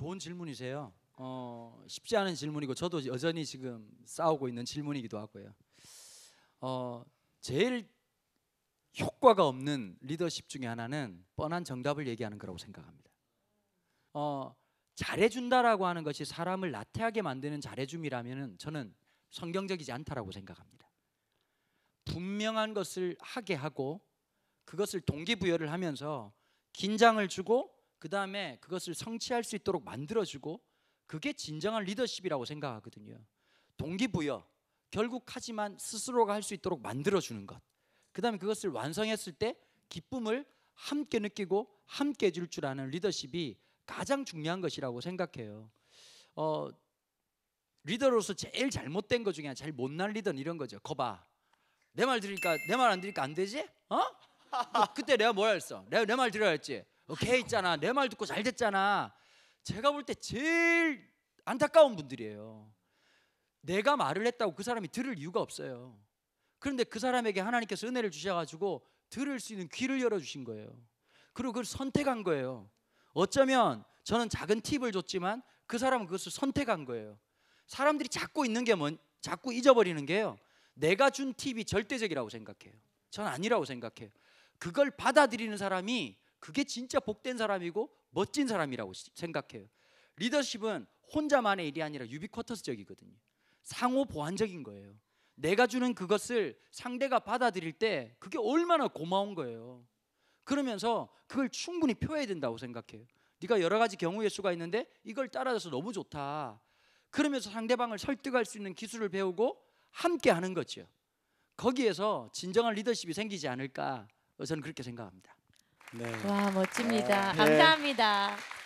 좋은 질문이세요. 어, 쉽지 않은 질문이고 저도 여전히 지금 싸우고 있는 질문이기도 하고요. 어, 제일 효과가 없는 리더십 중에 하나는 뻔한 정답을 얘기하는 거라고 생각합니다. 어, 잘해준다라고 하는 것이 사람을 나태하게 만드는 잘해줌이라면 저는 성경적이지 않다라고 생각합니다. 분명한 것을 하게 하고 그것을 동기부여를 하면서 긴장을 주고 그 다음에 그것을 성취할 수 있도록 만들어주고 그게 진정한 리더십이라고 생각하거든요. 동기부여 결국 하지만 스스로가 할 수 있도록 만들어주는 것. 그 다음에 그것을 완성했을 때 기쁨을 함께 느끼고 함께 해줄 줄 아는 리더십이 가장 중요한 것이라고 생각해요. 어, 리더로서 제일 잘못된 것 중에 잘못날리던 이런 거죠. 거봐, 내말 들으니까 내 말 안 들으니까 안 되지? 어? 뭐 그때 내가 뭐 했어? 내가 내말 들어야 했지. 걔 어, 있잖아 내 말 듣고 잘 됐잖아 제가 볼 때 제일 안타까운 분들이에요 내가 말을 했다고 그 사람이 들을 이유가 없어요 그런데 그 사람에게 하나님께서 은혜를 주셔가지고 들을 수 있는 귀를 열어주신 거예요 그리고 그걸 선택한 거예요 어쩌면 저는 작은 팁을 줬지만 그 사람은 그것을 선택한 거예요 사람들이 잡고 있는 게 뭔, 자꾸 잊어버리는 게요 내가 준 팁이 절대적이라고 생각해요 전 아니라고 생각해요 그걸 받아들이는 사람이 그게 진짜 복된 사람이고 멋진 사람이라고 생각해요. 리더십은 혼자만의 일이 아니라 유비쿼터스적이거든요. 상호 보완적인 거예요. 내가 주는 그것을 상대가 받아들일 때 그게 얼마나 고마운 거예요. 그러면서 그걸 충분히 표해야 된다고 생각해요. 네가 여러 가지 경우의 수가 있는데 이걸 따라줘서 너무 좋다. 그러면서 상대방을 설득할 수 있는 기술을 배우고 함께 하는 거죠. 거기에서 진정한 리더십이 생기지 않을까 저는 그렇게 생각합니다. 네. 와 멋집니다. 네. 감사합니다.